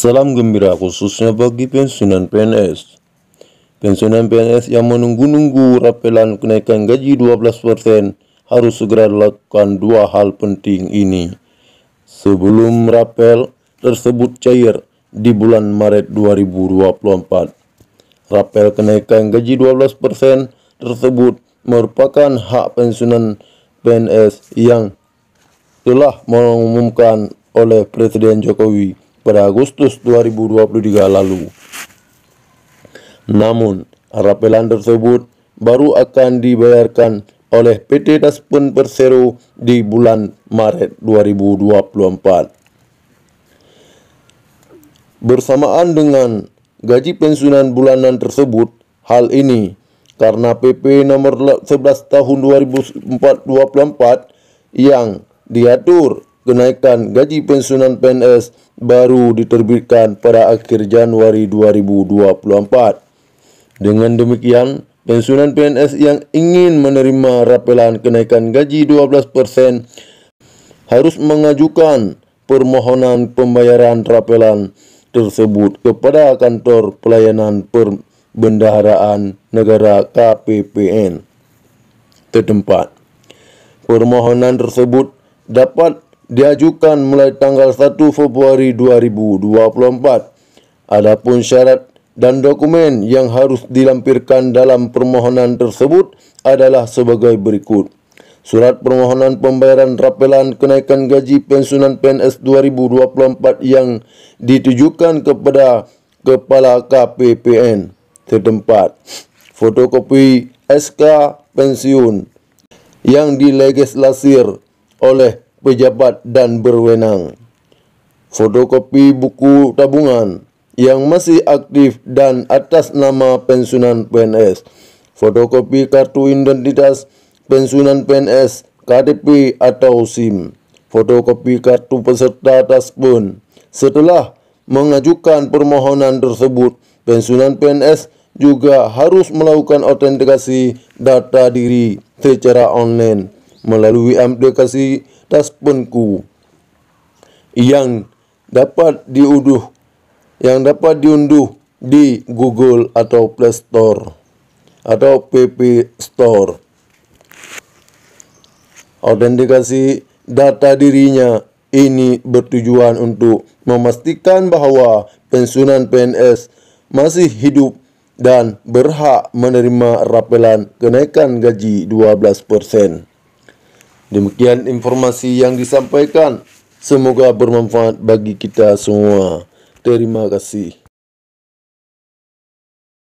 Salam gembira khususnya bagi pensiunan PNS. Pensiunan PNS yang menunggu-nunggu rapelan kenaikan gaji 12% harus segera dilakukan dua hal penting ini. Sebelum rapel tersebut cair di bulan Maret 2024. Rapel kenaikan gaji 12% tersebut merupakan hak pensiunan PNS yang telah mengumumkan oleh Presiden Jokowi pada Agustus 2023 lalu. Namun, rapelan tersebut baru akan dibayarkan oleh PT Daspun Persero di bulan Maret 2024. Bersamaan dengan gaji pensiunan bulanan tersebut, hal ini karena PP nomor 11 tahun 2024 yang diatur kenaikan gaji pensiunan PNS baru diterbitkan pada akhir Januari 2024. Dengan demikian, pensiunan PNS yang ingin menerima rapelan kenaikan gaji 12% harus mengajukan permohonan pembayaran rapelan tersebut kepada kantor pelayanan perbendaharaan negara KPPN setempat. Permohonan tersebut dapat diajukan mulai tanggal 1 Februari 2024. Adapun syarat dan dokumen yang harus dilampirkan dalam permohonan tersebut adalah sebagai berikut. Surat permohonan pembayaran rapelan kenaikan gaji pensiunan PNS 2024 yang ditujukan kepada Kepala KPPN setempat. Fotokopi SK pensiun yang dilegislasir oleh pejabat dan berwenang. Fotokopi buku tabungan yang masih aktif dan atas nama pensiunan PNS. Fotokopi kartu identitas pensiunan PNS, KTP atau SIM. Fotokopi kartu peserta taspen. Setelah mengajukan permohonan tersebut, pensiunan PNS juga harus melakukan autentikasi data diri secara online melalui aplikasi responku yang dapat diunduh yang dapat diunduh di Google atau Play Store atau PP Store. Autentikasi data dirinya ini bertujuan untuk memastikan bahwa pensiunan PNS masih hidup dan berhak menerima rapelan kenaikan gaji 12%. Demikian informasi yang disampaikan. Semoga bermanfaat bagi kita semua. Terima kasih.